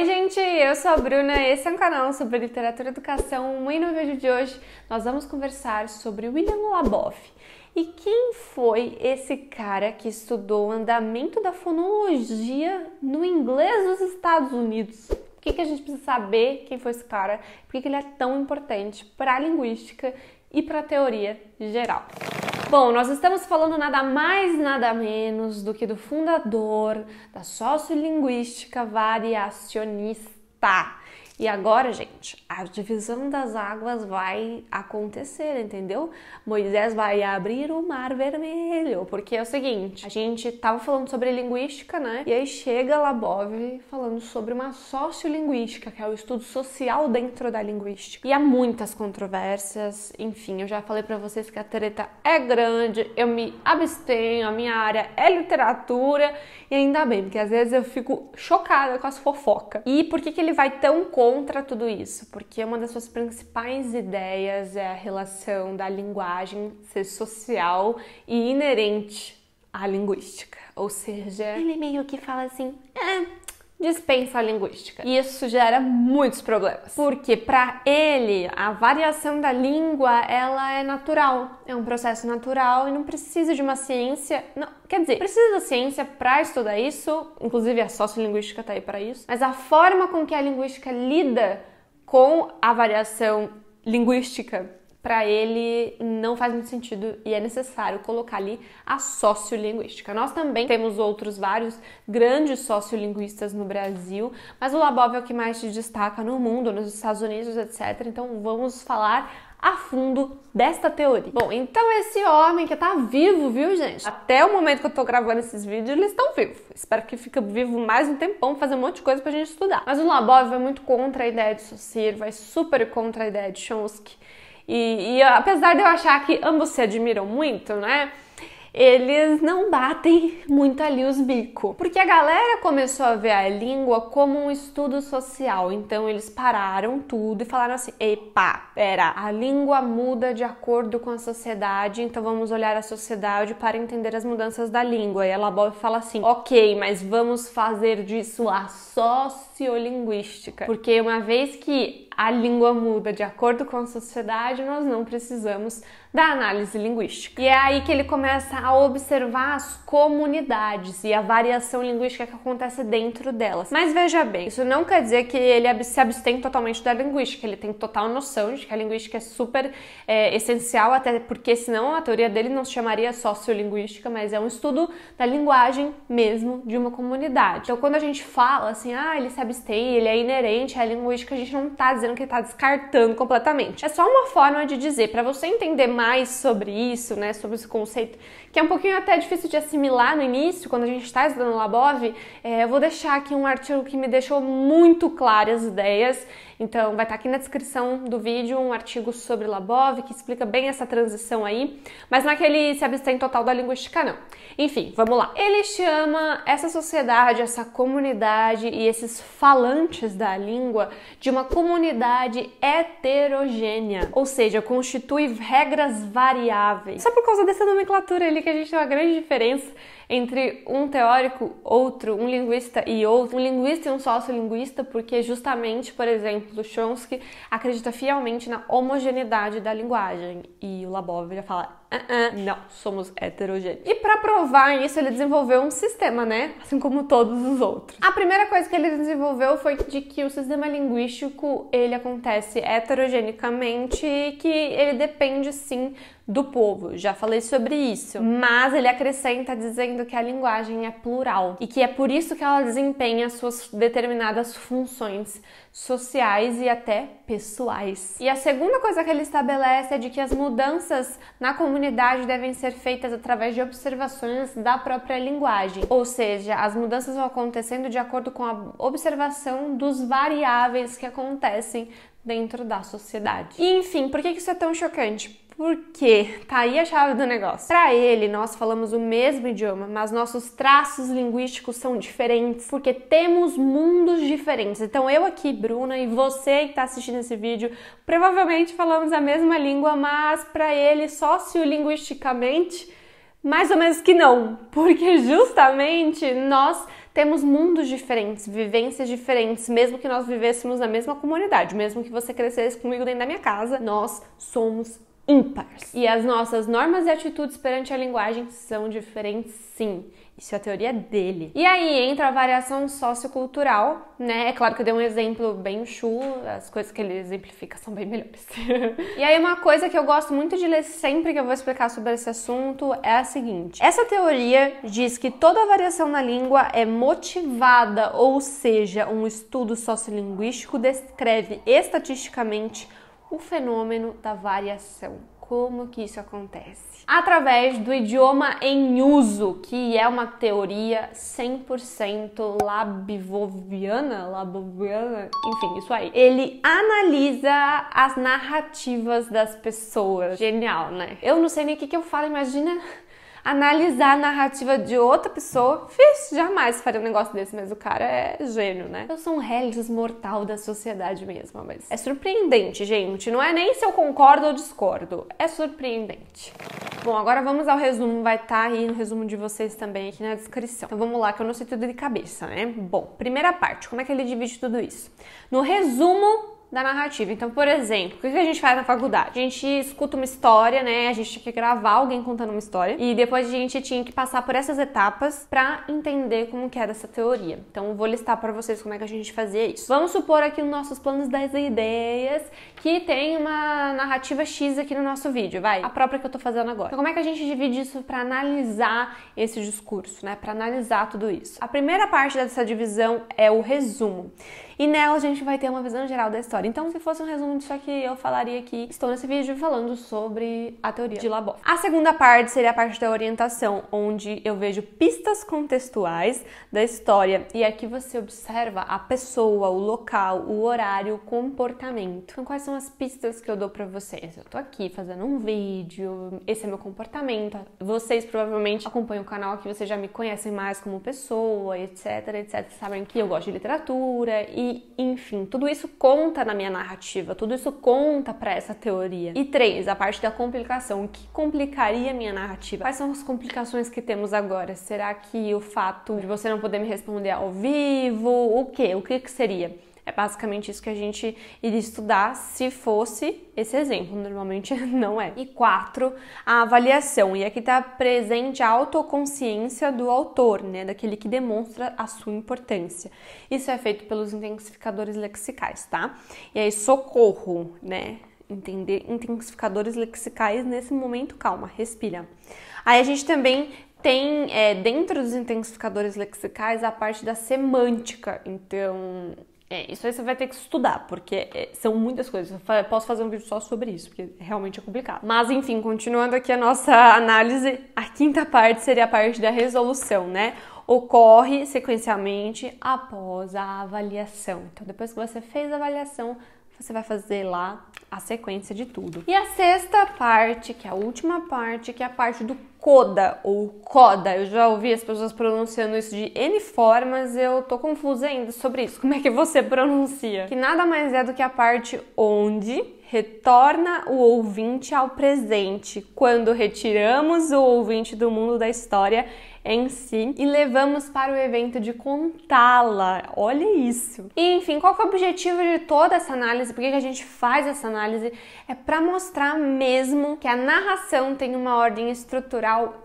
Oi, gente, eu sou a Bruna, esse é um canal sobre literatura e educação. E no vídeo de hoje nós vamos conversar sobre William Laboff. E quem foi esse cara que estudou o andamento da fonologia no inglês dos Estados Unidos? Por que, que a gente precisa saber quem foi esse cara? Por que, que ele é tão importante para a linguística e para a teoria geral? Bom, nós estamos falando nada mais, nada menos do que do fundador da sociolinguística variacionista. E agora, gente, a divisão das águas vai acontecer, entendeu? Moisés vai abrir o mar vermelho, porque é o seguinte, a gente tava falando sobre linguística, né? E aí chega Labov falando sobre uma sociolinguística, que é o estudo social dentro da linguística. E há muitas controvérsias, enfim, eu já falei para vocês que a treta é grande, eu me abstenho, a minha área é literatura, e ainda bem, porque às vezes eu fico chocada com as fofocas. E por que, que ele vai tão contra tudo isso? Porque uma das suas principais ideias é a relação da linguagem ser social e inerente à linguística. Ou seja, ele meio que fala assim: ah, dispensa a linguística. E isso gera muitos problemas, porque para ele a variação da língua ela é natural, é um processo natural e não precisa de uma ciência. Não, quer dizer, precisa da ciência para estudar isso, inclusive a sociolinguística está aí para isso. Mas a forma com que a linguística lida com a variação linguística para ele não faz muito sentido e é necessário colocar ali a sociolinguística. Nós também temos outros vários grandes sociolinguistas no Brasil, mas o Labov é o que mais se destaca no mundo, nos Estados Unidos, etc. Então vamos falar a fundo desta teoria. Bom, então esse homem que tá vivo, viu, gente? Até o momento que eu tô gravando esses vídeos, eles estão vivos. Espero que fique vivo mais um tempão, fazer um monte de coisa pra gente estudar. Mas o Labov vai é muito contra a ideia de Saussure, vai super contra a ideia de Chomsky. E, e apesar de eu achar que ambos se admiram muito, né? eles não batem muito ali os bicos. Porque a galera começou a ver a língua como um estudo social. Então eles pararam tudo e falaram assim: epa, pera, a língua muda de acordo com a sociedade, então vamos olhar a sociedade para entender as mudanças da língua. E ela fala assim: ok, mas vamos fazer disso a sociolinguística. Porque uma vez que a língua muda de acordo com a sociedade, nós não precisamos da análise linguística. E é aí que ele começa a observar as comunidades e a variação linguística que acontece dentro delas. Mas veja bem, isso não quer dizer que ele se abstém totalmente da linguística, ele tem total noção de que a linguística é super é, essencial, até porque senão a teoria dele não se chamaria sociolinguística, mas é um estudo da linguagem mesmo de uma comunidade. Então quando a gente fala assim, ah, ele se abstém, ele é inerente à linguística, a gente não está dizendo dizendo que está descartando completamente. É só uma forma de dizer, para você entender mais sobre isso, né, sobre esse conceito, que é um pouquinho até difícil de assimilar no início, quando a gente está estudando Labov, é, eu vou deixar aqui um artigo que me deixou muito claras as ideias então, vai estar tá aqui na descrição do vídeo um artigo sobre Labov que explica bem essa transição aí, mas naquele é se abstém total da linguística não. Enfim, vamos lá. Ele chama essa sociedade, essa comunidade e esses falantes da língua de uma comunidade heterogênea, ou seja, constitui regras variáveis. Só por causa dessa nomenclatura ali que a gente tem uma grande diferença entre um teórico, outro, um linguista e outro, um linguista e um sociolinguista, porque justamente, por exemplo, Chomsky acredita fielmente na homogeneidade da linguagem e o Labov já fala uh -uh, não, somos heterogêneos. E para provar isso, ele desenvolveu um sistema, né? Assim como todos os outros. A primeira coisa que ele desenvolveu foi de que o sistema linguístico, ele acontece heterogenicamente e que ele depende sim do povo. Já falei sobre isso, mas ele acrescenta dizendo que a linguagem é plural e que é por isso que ela desempenha suas determinadas funções sociais e até pessoais. E a segunda coisa que ele estabelece é de que as mudanças na comunidade comunidade devem ser feitas através de observações da própria linguagem, ou seja, as mudanças vão acontecendo de acordo com a observação dos variáveis que acontecem dentro da sociedade. E enfim, por que isso é tão chocante? Porque tá aí a chave do negócio. Para ele, nós falamos o mesmo idioma, mas nossos traços linguísticos são diferentes, porque temos mundos diferentes. Então eu aqui, Bruna, e você que está assistindo esse vídeo, provavelmente falamos a mesma língua, mas para ele, sociolinguisticamente, mais ou menos que não, porque justamente nós temos mundos diferentes, vivências diferentes, mesmo que nós vivêssemos na mesma comunidade, mesmo que você crescesse comigo dentro da minha casa, nós somos ímpares. E as nossas normas e atitudes perante a linguagem são diferentes, sim. Isso é a teoria dele. E aí entra a variação sociocultural, né? É claro que eu dei um exemplo bem chulo as coisas que ele exemplifica são bem melhores. e aí uma coisa que eu gosto muito de ler sempre que eu vou explicar sobre esse assunto é a seguinte: essa teoria diz que toda variação na língua é motivada, ou seja, um estudo sociolinguístico descreve estatisticamente o fenômeno da variação. Como que isso acontece? Através do idioma em uso, que é uma teoria 100% labivoviana, laboviana, enfim, isso aí. Ele analisa as narrativas das pessoas. Genial, né? Eu não sei nem o que, que eu falo, imagina analisar a narrativa de outra pessoa. Fiz, jamais faria um negócio desse, mas o cara é gênio, né? Eu sou um reles mortal da sociedade mesmo, mas é surpreendente, gente. Não é nem se eu concordo ou discordo, é surpreendente. Bom, agora vamos ao resumo, vai estar tá aí no resumo de vocês também aqui na descrição. Então vamos lá, que eu não sei tudo de cabeça, né? Bom, primeira parte, como é que ele divide tudo isso? No resumo da narrativa. Então, por exemplo, o que a gente faz na faculdade? A gente escuta uma história, né? A gente tinha que gravar alguém contando uma história e depois a gente tinha que passar por essas etapas para entender como que era essa teoria. Então, vou listar para vocês como é que a gente fazia isso. Vamos supor aqui nos nossos planos das ideias que tem uma narrativa X aqui no nosso vídeo, vai, a própria que eu tô fazendo agora. Então, como é que a gente divide isso para analisar esse discurso, né? Para analisar tudo isso. A primeira parte dessa divisão é o resumo. E nela a gente vai ter uma visão geral da história. Então, se fosse um resumo disso aqui, eu falaria que estou nesse vídeo falando sobre a teoria de Labov A segunda parte seria a parte da orientação, onde eu vejo pistas contextuais da história e aqui você observa a pessoa, o local, o horário, o comportamento. Então, quais são as pistas que eu dou para vocês? Eu tô aqui fazendo um vídeo, esse é meu comportamento. Vocês provavelmente acompanham o canal aqui, vocês já me conhecem mais como pessoa, etc, etc. Sabem que eu gosto de literatura e enfim, tudo isso conta na minha narrativa, tudo isso conta para essa teoria. E três, a parte da complicação, o que complicaria a minha narrativa? Quais são as complicações que temos agora? Será que o fato de você não poder me responder ao vivo, o que? O que que seria? É basicamente isso que a gente iria estudar se fosse esse exemplo, normalmente não é. E quatro, a avaliação. E aqui está presente a autoconsciência do autor, né, daquele que demonstra a sua importância. Isso é feito pelos intensificadores lexicais, tá? E aí, socorro, né? Entender intensificadores lexicais nesse momento, calma, respira. Aí a gente também tem é, dentro dos intensificadores lexicais a parte da semântica. Então, é, isso aí você vai ter que estudar, porque é, são muitas coisas. Eu posso fazer um vídeo só sobre isso, porque realmente é complicado. Mas enfim, continuando aqui a nossa análise, a quinta parte seria a parte da resolução, né? Ocorre sequencialmente após a avaliação. Então, depois que você fez a avaliação, você vai fazer lá a sequência de tudo. E a sexta parte, que é a última parte, que é a parte do Coda ou Coda. Eu já ouvi as pessoas pronunciando isso de N formas, eu tô confusa ainda sobre isso. Como é que você pronuncia? Que nada mais é do que a parte onde retorna o ouvinte ao presente, quando retiramos o ouvinte do mundo da história em si e levamos para o evento de contá-la. Olha isso! E, enfim, qual é o objetivo de toda essa análise? Por que a gente faz essa análise? É para mostrar mesmo que a narração tem uma ordem estrutural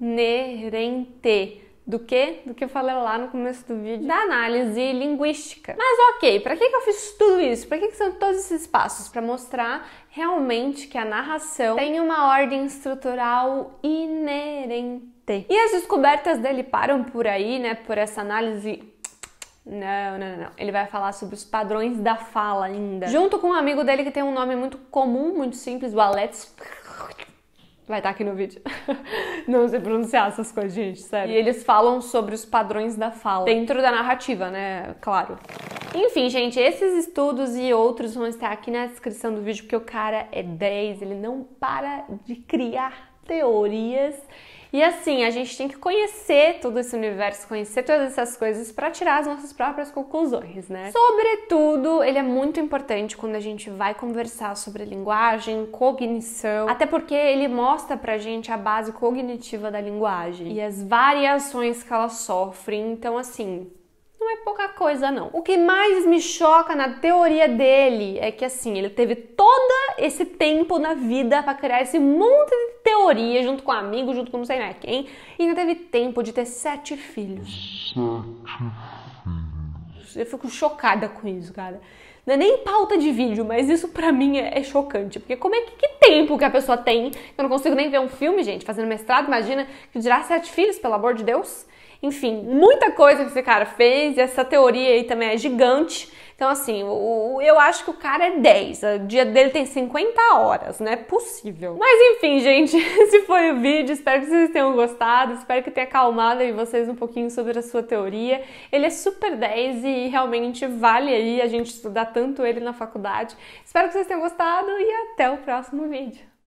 inerente do que do que eu falei lá no começo do vídeo da análise linguística. Mas ok, para que, que eu fiz tudo isso? Para que, que são todos esses passos? Para mostrar realmente que a narração tem uma ordem estrutural inerente. E as descobertas dele param por aí, né? Por essa análise não, não, não. Ele vai falar sobre os padrões da fala ainda. Junto com um amigo dele que tem um nome muito comum, muito simples, o Alex Vai estar tá aqui no vídeo. Não sei pronunciar essas coisas, gente, sério. E eles falam sobre os padrões da fala dentro da narrativa, né? Claro. Enfim, gente, esses estudos e outros vão estar aqui na descrição do vídeo, porque o cara é 10, ele não para de criar teorias e assim, a gente tem que conhecer todo esse universo, conhecer todas essas coisas para tirar as nossas próprias conclusões, né? Sobretudo, ele é muito importante quando a gente vai conversar sobre linguagem, cognição, até porque ele mostra pra gente a base cognitiva da linguagem e as variações que ela sofre. Então, assim, não é pouca coisa, não. O que mais me choca na teoria dele é que, assim, ele teve todo esse tempo na vida para criar esse monte de teoria junto com um amigo, junto com não sei mais quem, e ainda teve tempo de ter sete filhos. Sete filhos. Eu fico chocada com isso, cara. Não é nem pauta de vídeo, mas isso pra mim é, é chocante. Porque como é que, que, tempo que a pessoa tem? Eu não consigo nem ver um filme, gente, fazendo mestrado, imagina que dirá sete filhos, pelo amor de Deus. Enfim, muita coisa que esse cara fez e essa teoria aí também é gigante. Então, assim, o, eu acho que o cara é 10. O dia dele tem 50 horas, não é possível. Mas enfim, gente, esse foi o vídeo. Espero que vocês tenham gostado. Espero que tenha acalmado aí vocês um pouquinho sobre a sua teoria. Ele é super 10 e realmente vale aí a gente estudar tanto ele na faculdade. Espero que vocês tenham gostado e até o próximo vídeo.